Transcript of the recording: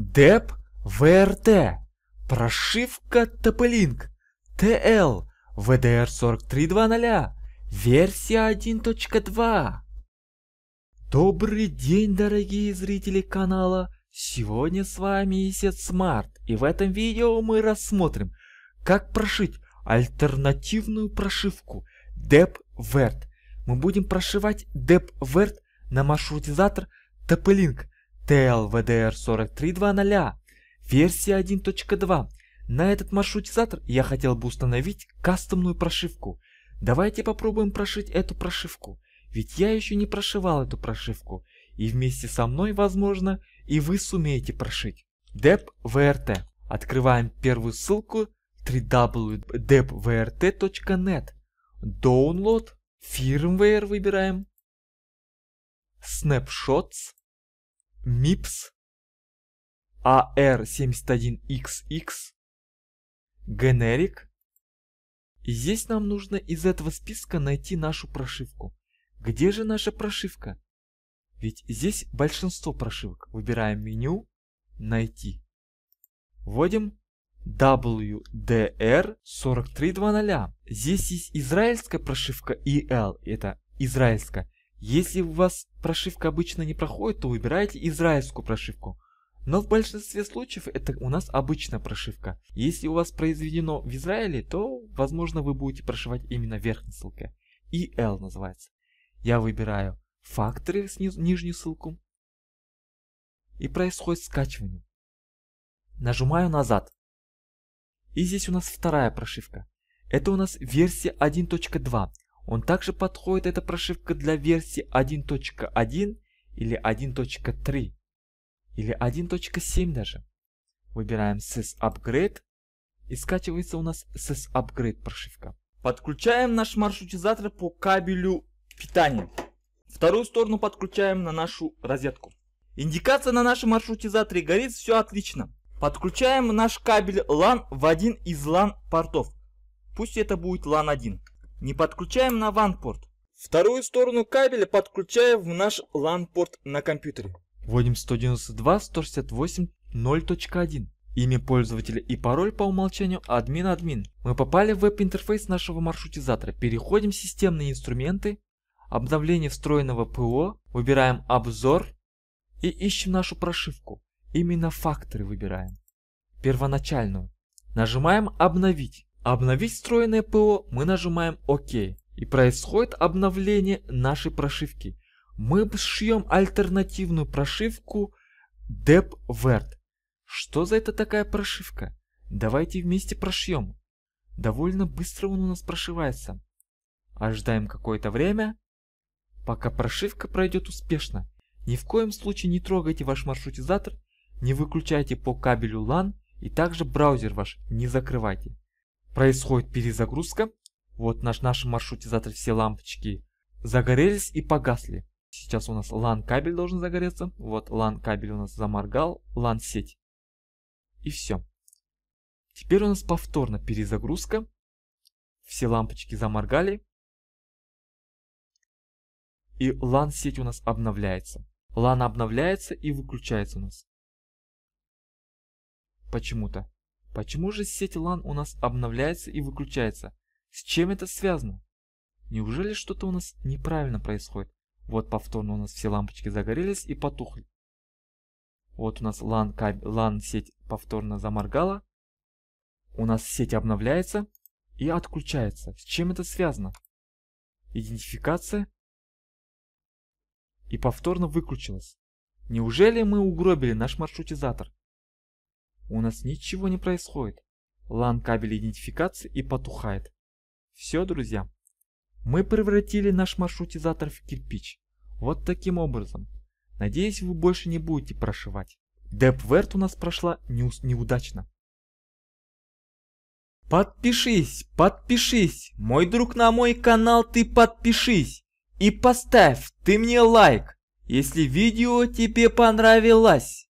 ДЭП ВРТ, прошивка Тополинк, ТЛ, ВДР 4320 версия 1.2. Добрый день, дорогие зрители канала! Сегодня с вами Исет Смарт, и в этом видео мы рассмотрим, как прошить альтернативную прошивку DEP Vert. Мы будем прошивать DEP Vert на маршрутизатор Тополинк TLVDR 4320 версия 1.2. На этот маршрутизатор я хотел бы установить кастомную прошивку. Давайте попробуем прошить эту прошивку, ведь я еще не прошивал эту прошивку, и вместе со мной, возможно, и вы сумеете прошить. Dep Открываем первую ссылку www.depvrt.net. Download. Firmware выбираем. Snapshots. MIPS, AR71XX, Generic. И здесь нам нужно из этого списка найти нашу прошивку. Где же наша прошивка? Ведь здесь большинство прошивок. Выбираем меню «Найти». Вводим WDR4300. Здесь есть израильская прошивка EL, это израильская. Если у вас прошивка обычно не проходит, то выбираете израильскую прошивку. Но в большинстве случаев это у нас обычная прошивка. Если у вас произведено в Израиле, то возможно вы будете прошивать именно верхней ссылкой. EL называется. Я выбираю факторы сниз, нижнюю ссылку. И происходит скачивание. Нажимаю назад. И здесь у нас вторая прошивка. Это у нас версия 1.2. Он также подходит эта прошивка для версии 1.1 или 1.3 или 1.7 даже. Выбираем Sys Upgrade и скачивается у нас Sys Upgrade прошивка. Подключаем наш маршрутизатор по кабелю питания. Вторую сторону подключаем на нашу розетку. Индикация на нашем маршрутизаторе горит, все отлично. Подключаем наш кабель LAN в один из LAN портов. Пусть это будет LAN 1 не подключаем на WAN-порт. Вторую сторону кабеля подключаем в наш LAN-порт на компьютере. Вводим 192.168.0.1. Имя пользователя и пароль по умолчанию админ-админ. Мы попали в веб-интерфейс нашего маршрутизатора. Переходим в системные инструменты, обновление встроенного ПО, выбираем обзор и ищем нашу прошивку. Именно факторы выбираем. Первоначальную. Нажимаем обновить. Обновить встроенное ПО мы нажимаем ОК. И происходит обновление нашей прошивки. Мы шьем альтернативную прошивку DepVert. Что за это такая прошивка? Давайте вместе прошьем. Довольно быстро он у нас прошивается. Ожидаем какое-то время, пока прошивка пройдет успешно. Ни в коем случае не трогайте ваш маршрутизатор, не выключайте по кабелю LAN и также браузер ваш не закрывайте происходит перезагрузка. Вот наш наш маршрутизатор, все лампочки загорелись и погасли. Сейчас у нас LAN кабель должен загореться. Вот LAN кабель у нас заморгал, LAN сеть. И все. Теперь у нас повторно перезагрузка. Все лампочки заморгали. И LAN сеть у нас обновляется. LAN обновляется и выключается у нас. Почему-то. Почему же сеть LAN у нас обновляется и выключается? С чем это связано? Неужели что-то у нас неправильно происходит? Вот повторно у нас все лампочки загорелись и потухли. Вот у нас LAN, LAN сеть повторно заморгала. У нас сеть обновляется и отключается. С чем это связано? Идентификация и повторно выключилась. Неужели мы угробили наш маршрутизатор? У нас ничего не происходит. лан кабель идентификации и потухает. Все, друзья. Мы превратили наш маршрутизатор в кирпич. Вот таким образом. Надеюсь, вы больше не будете прошивать. Депверт у нас прошла неудачно. Подпишись, подпишись, мой друг на мой канал ты подпишись. И поставь ты мне лайк, если видео тебе понравилось.